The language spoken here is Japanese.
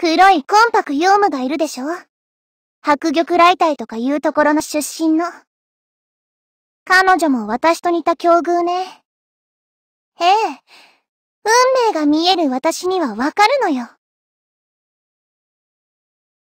黒いコンパクヨウムがいるでしょ白玉雷隊とかいうところの出身の。彼女も私と似た境遇ね。ええ。運命が見える私にはわかるのよ。